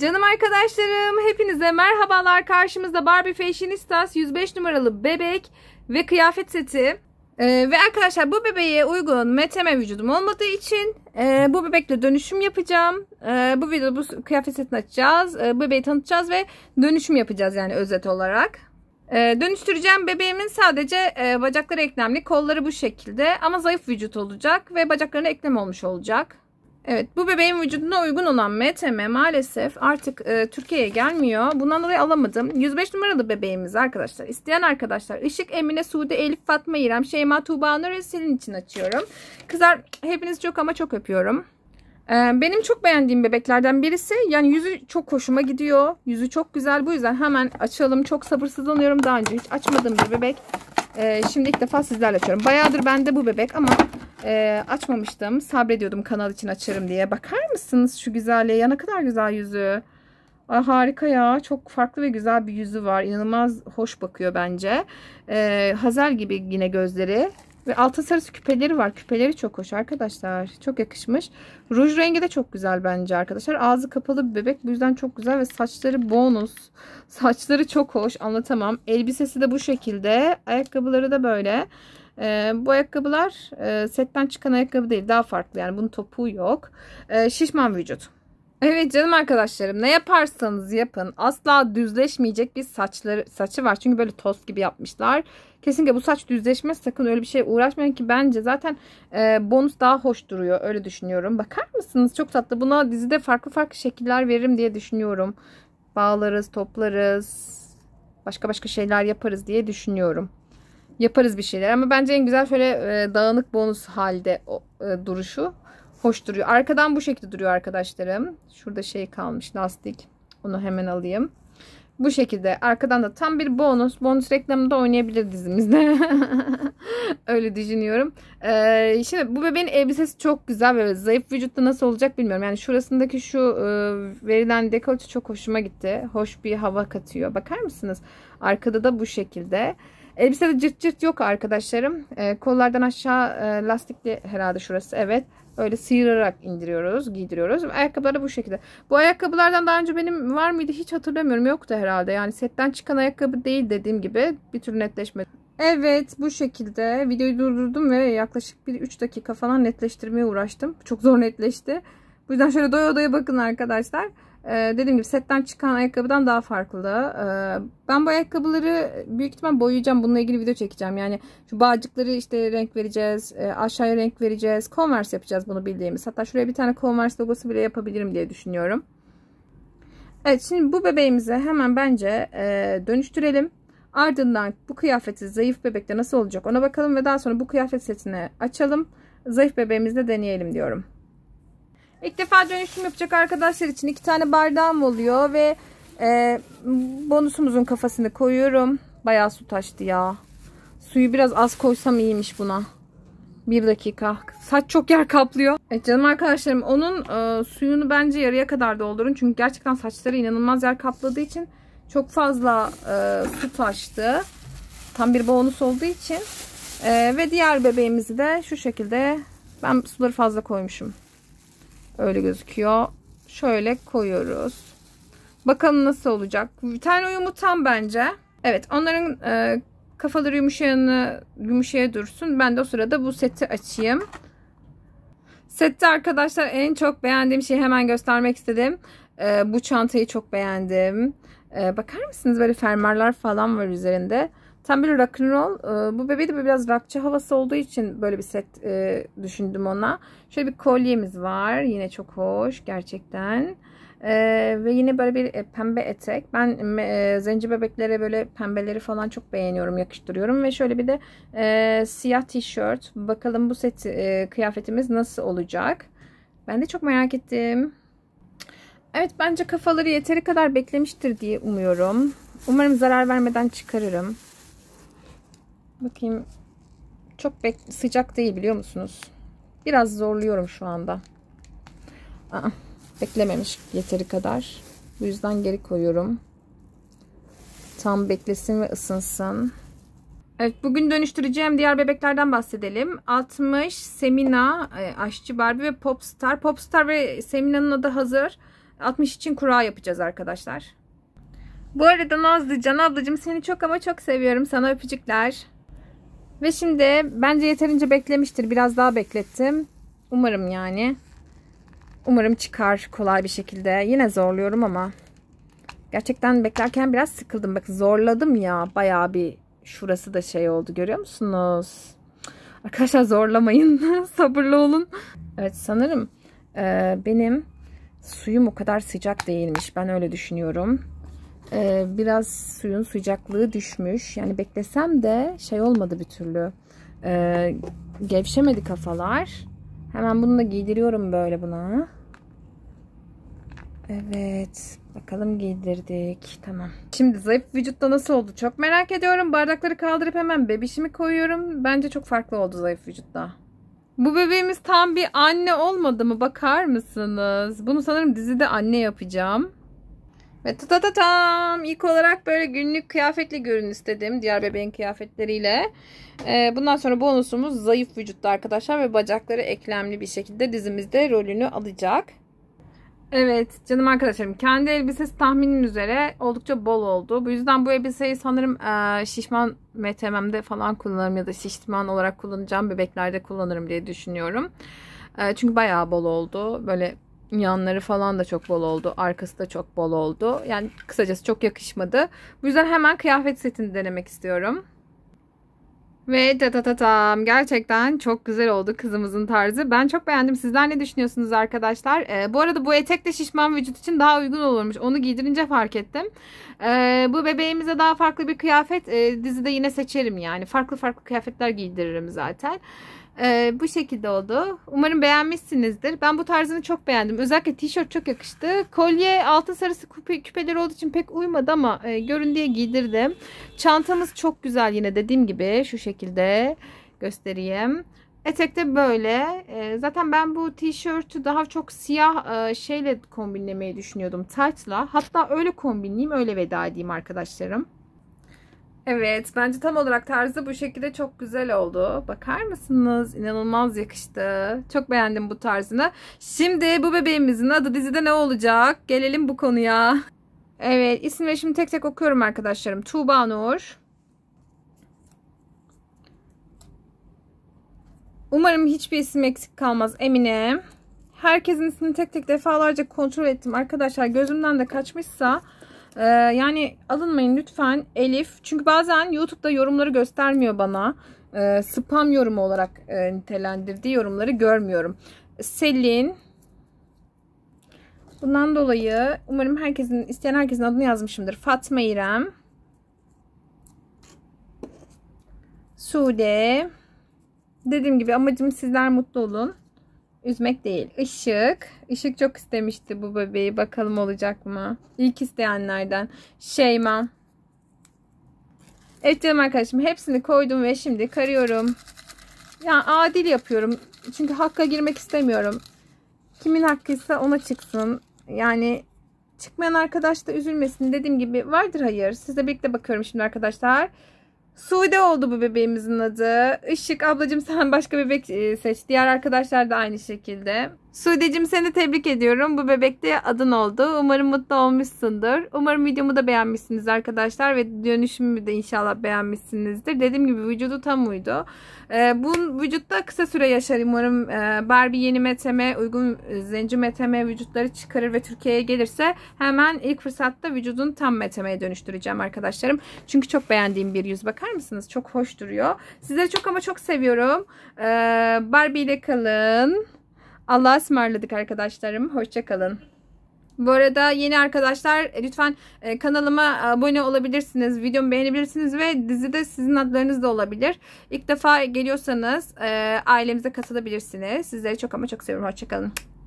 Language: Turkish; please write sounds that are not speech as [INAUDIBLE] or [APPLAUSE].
Canım arkadaşlarım hepinize merhabalar. Karşımızda Barbie Fashionistas 105 numaralı bebek ve kıyafet seti. Ee, ve arkadaşlar bu bebeğe uygun meteme vücudum olmadığı için e, bu bebekle dönüşüm yapacağım. E, bu videoda bu kıyafet setini açacağız. E, bebeği tanıtacağız ve dönüşüm yapacağız yani özet olarak. E, dönüştüreceğim bebeğimin sadece e, bacakları eklemli, kolları bu şekilde ama zayıf vücut olacak ve bacaklarına eklem olmuş olacak. Evet bu bebeğin vücuduna uygun olan MTM maalesef artık e, Türkiye'ye gelmiyor. Bundan dolayı alamadım. 105 numaralı bebeğimiz arkadaşlar. İsteyen arkadaşlar Işık Emine, Suudi, Elif, Fatma, İrem, Şeyma, Tuğba, Nur Selin için açıyorum. Kızlar hepiniz çok ama çok öpüyorum. E, benim çok beğendiğim bebeklerden birisi. Yani yüzü çok hoşuma gidiyor. Yüzü çok güzel. Bu yüzden hemen açalım. Çok sabırsızlanıyorum. Daha önce hiç açmadığım bir bebek. E, şimdi ilk defa sizlerle açıyorum. Bayağıdır bende bu bebek ama e, açmamıştım. Sabrediyordum kanal için açarım diye. Bakar mısınız şu güzelliğe? Ya ne kadar güzel yüzü. Ay, harika ya. Çok farklı ve güzel bir yüzü var. İnanılmaz hoş bakıyor bence. E, Hazel gibi yine gözleri. Ve altın sarısı küpeleri var. Küpeleri çok hoş arkadaşlar. Çok yakışmış. Ruj rengi de çok güzel bence arkadaşlar. Ağzı kapalı bir bebek. Bu yüzden çok güzel ve saçları bonus. Saçları çok hoş. Anlatamam. Elbisesi de bu şekilde. Ayakkabıları da böyle. E, bu ayakkabılar e, setten çıkan ayakkabı değil. Daha farklı yani bunun topu yok. E, şişman vücut. Evet canım arkadaşlarım ne yaparsanız yapın asla düzleşmeyecek bir saçları saçı var. Çünkü böyle toz gibi yapmışlar. Kesinlikle bu saç düzleşmez sakın öyle bir şey uğraşmayın ki bence zaten e, bonus daha hoş duruyor öyle düşünüyorum. Bakar mısınız çok tatlı buna dizide farklı farklı şekiller veririm diye düşünüyorum. Bağlarız toplarız başka başka şeyler yaparız diye düşünüyorum yaparız bir şeyler. Ama bence en güzel şöyle e, dağınık bonus halde o, e, duruşu hoş duruyor. Arkadan bu şekilde duruyor arkadaşlarım. Şurada şey kalmış lastik. Onu hemen alayım. Bu şekilde arkadan da tam bir bonus. Bonus reklamında oynayabilir dizimizde. [LAUGHS] Öyle düşünüyorum. Ee, şimdi bu bebeğin elbisesi çok güzel. ve zayıf vücutta nasıl olacak bilmiyorum. Yani şurasındaki şu e, verilen dekolte çok hoşuma gitti. Hoş bir hava katıyor. Bakar mısınız? Arkada da bu şekilde. Bu şekilde Elbisede cırt cırt yok arkadaşlarım. E, kollardan aşağı e, lastikli herhalde şurası. Evet. Öyle sıyırarak indiriyoruz, giydiriyoruz. ayakkabıları bu şekilde. Bu ayakkabılardan daha önce benim var mıydı hiç hatırlamıyorum. Yoktu herhalde. Yani setten çıkan ayakkabı değil dediğim gibi. Bir tür netleşmedi. Evet bu şekilde videoyu durdurdum ve yaklaşık bir 3 dakika falan netleştirmeye uğraştım. Çok zor netleşti. Bu yüzden şöyle doya doya bakın arkadaşlar. Ee, dediğim gibi setten çıkan ayakkabıdan daha farklı. Ee, ben bu ayakkabıları büyük ihtimal boyayacağım. Bununla ilgili video çekeceğim. Yani şu bağcıkları işte renk vereceğiz. E, aşağıya renk vereceğiz. Converse yapacağız bunu bildiğimiz. Hatta şuraya bir tane Converse logosu bile yapabilirim diye düşünüyorum. Evet şimdi bu bebeğimizi hemen bence e, dönüştürelim. Ardından bu kıyafeti zayıf bebekte nasıl olacak ona bakalım ve daha sonra bu kıyafet setini açalım. Zayıf bebeğimizde deneyelim diyorum. İlk defa dönüşüm yapacak arkadaşlar için iki tane bardağım oluyor ve e, bonusumuzun kafasını koyuyorum. Bayağı su taştı ya. Suyu biraz az koysam iyiymiş buna. Bir dakika. Saç çok yer kaplıyor. Evet canım arkadaşlarım onun e, suyunu bence yarıya kadar doldurun. Çünkü gerçekten saçları inanılmaz yer kapladığı için çok fazla e, su taştı. Tam bir bonus olduğu için. E, ve diğer bebeğimizi de şu şekilde ben suları fazla koymuşum. Öyle gözüküyor. Şöyle koyuyoruz. Bakalım nasıl olacak. Bir tane tam bence. Evet onların e, kafaları yumuşayanı yumuşaya dursun. Ben de o sırada bu seti açayım. Sette arkadaşlar en çok beğendiğim şeyi hemen göstermek istedim. E, bu çantayı çok beğendim. E, bakar mısınız böyle fermarlar falan var üzerinde. Sen böyle rock'n'roll. E, bu bebeği de biraz rockçı havası olduğu için böyle bir set e, düşündüm ona. Şöyle bir kolyemiz var. Yine çok hoş gerçekten. E, ve yine böyle bir e, pembe etek. Ben e, zenci bebeklere böyle pembeleri falan çok beğeniyorum, yakıştırıyorum. Ve şöyle bir de siyah tişört. Bakalım bu set kıyafetimiz nasıl olacak. Ben de çok merak ettim. Evet bence kafaları yeteri kadar beklemiştir diye umuyorum. Umarım zarar vermeden çıkarırım. Bakayım. Çok sıcak değil biliyor musunuz? Biraz zorluyorum şu anda. Aa, beklememiş yeteri kadar. Bu yüzden geri koyuyorum. Tam beklesin ve ısınsın. Evet bugün dönüştüreceğim diğer bebeklerden bahsedelim. 60, Semina, e, Aşçı Barbie ve Popstar. Popstar ve Semina'nın adı hazır. 60 için kura yapacağız arkadaşlar. Bu arada Nazlı Can ablacığım seni çok ama çok seviyorum. Sana öpücükler. Ve şimdi bence yeterince beklemiştir. Biraz daha beklettim. Umarım yani. Umarım çıkar kolay bir şekilde. Yine zorluyorum ama. Gerçekten beklerken biraz sıkıldım. Bak zorladım ya. Bayağı bir şurası da şey oldu. Görüyor musunuz? Arkadaşlar zorlamayın. [LAUGHS] Sabırlı olun. Evet sanırım e, benim suyum o kadar sıcak değilmiş. Ben öyle düşünüyorum e, biraz suyun sıcaklığı düşmüş. Yani beklesem de şey olmadı bir türlü. E, gevşemedi kafalar. Hemen bunu da giydiriyorum böyle buna. Evet. Bakalım giydirdik. Tamam. Şimdi zayıf vücutta nasıl oldu? Çok merak ediyorum. Bardakları kaldırıp hemen bebişimi koyuyorum. Bence çok farklı oldu zayıf vücutta. Bu bebeğimiz tam bir anne olmadı mı? Bakar mısınız? Bunu sanırım dizide anne yapacağım. Ve tatatatam ilk olarak böyle günlük kıyafetle görün istedim. Diğer bebeğin kıyafetleriyle. Ee, bundan sonra bonusumuz zayıf vücutta arkadaşlar ve bacakları eklemli bir şekilde dizimizde rolünü alacak. Evet canım arkadaşlarım kendi elbisesi tahminim üzere oldukça bol oldu. Bu yüzden bu elbiseyi sanırım e, şişman MTM'de falan kullanırım ya da şişman olarak kullanacağım bebeklerde kullanırım diye düşünüyorum. E, çünkü bayağı bol oldu. Böyle yanları falan da çok bol oldu. Arkası da çok bol oldu. Yani kısacası çok yakışmadı. Bu yüzden hemen kıyafet setini denemek istiyorum. Ve tatatatam gerçekten çok güzel oldu kızımızın tarzı. Ben çok beğendim. Sizler ne düşünüyorsunuz arkadaşlar? Ee, bu arada bu etek şişman vücut için daha uygun olurmuş. Onu giydirince fark ettim. Ee, bu bebeğimize daha farklı bir kıyafet e, dizide yine seçerim yani. Farklı farklı kıyafetler giydiririm zaten. Ee, bu şekilde oldu. Umarım beğenmişsinizdir. Ben bu tarzını çok beğendim. Özellikle tişört çok yakıştı. Kolye altın sarısı küpe, küpeleri olduğu için pek uymadı ama e, görün diye giydirdim. Çantamız çok güzel yine dediğim gibi. Şu şekilde göstereyim. Etek de böyle. E, zaten ben bu tişörtü daha çok siyah e, şeyle kombinlemeyi düşünüyordum. Tight'la. Hatta öyle kombinleyeyim öyle veda edeyim arkadaşlarım. Evet bence tam olarak tarzı bu şekilde çok güzel oldu. Bakar mısınız? İnanılmaz yakıştı. Çok beğendim bu tarzını. Şimdi bu bebeğimizin adı dizide ne olacak? Gelelim bu konuya. Evet isimleri şimdi tek tek okuyorum arkadaşlarım. Tuğba Nur. Umarım hiçbir isim eksik kalmaz eminim. Herkesin ismini tek tek defalarca kontrol ettim. Arkadaşlar gözümden de kaçmışsa ee, yani alınmayın lütfen Elif. Çünkü bazen YouTube'da yorumları göstermiyor bana. Ee, spam yorumu olarak e, nitelendirdiği yorumları görmüyorum. Selin. Bundan dolayı umarım herkesin isteyen herkesin adını yazmışımdır. Fatma İrem. Sude. Dediğim gibi amacım sizler mutlu olun. Üzmek değil. Işık. Işık çok istemişti bu bebeği. Bakalım olacak mı? İlk isteyenlerden. Şeyma. Evet canım arkadaşım hepsini koydum ve şimdi karıyorum. Yani adil yapıyorum. Çünkü hakka girmek istemiyorum. Kimin hakkıysa ona çıksın. Yani çıkmayan arkadaş da üzülmesin. Dediğim gibi vardır hayır. Sizle birlikte bakıyorum şimdi arkadaşlar. Sude oldu bu bebeğimizin adı. Işık ablacığım sen başka bebek e, seç. Diğer arkadaşlar da aynı şekilde. Sude'cim seni tebrik ediyorum. Bu bebekte adın oldu. Umarım mutlu olmuşsundur. Umarım videomu da beğenmişsiniz arkadaşlar ve dönüşümü de inşallah beğenmişsinizdir. Dediğim gibi vücudu tam uydu. Ee, bu vücutta kısa süre yaşar. Umarım e, Barbie yeni meteme, uygun e, zenci meteme vücutları çıkarır ve Türkiye'ye gelirse hemen ilk fırsatta vücudun tam metemeye dönüştüreceğim arkadaşlarım. Çünkü çok beğendiğim bir yüz. Bakar mısınız? Çok hoş duruyor. Sizleri çok ama çok seviyorum. Ee, Barbie ile kalın. Allah'a ısmarladık arkadaşlarım. Hoşçakalın. Bu arada yeni arkadaşlar e, lütfen e, kanalıma abone olabilirsiniz. Videomu beğenebilirsiniz ve dizide sizin adlarınız da olabilir. İlk defa geliyorsanız e, ailemize katılabilirsiniz. Sizleri çok ama çok seviyorum. Hoşçakalın.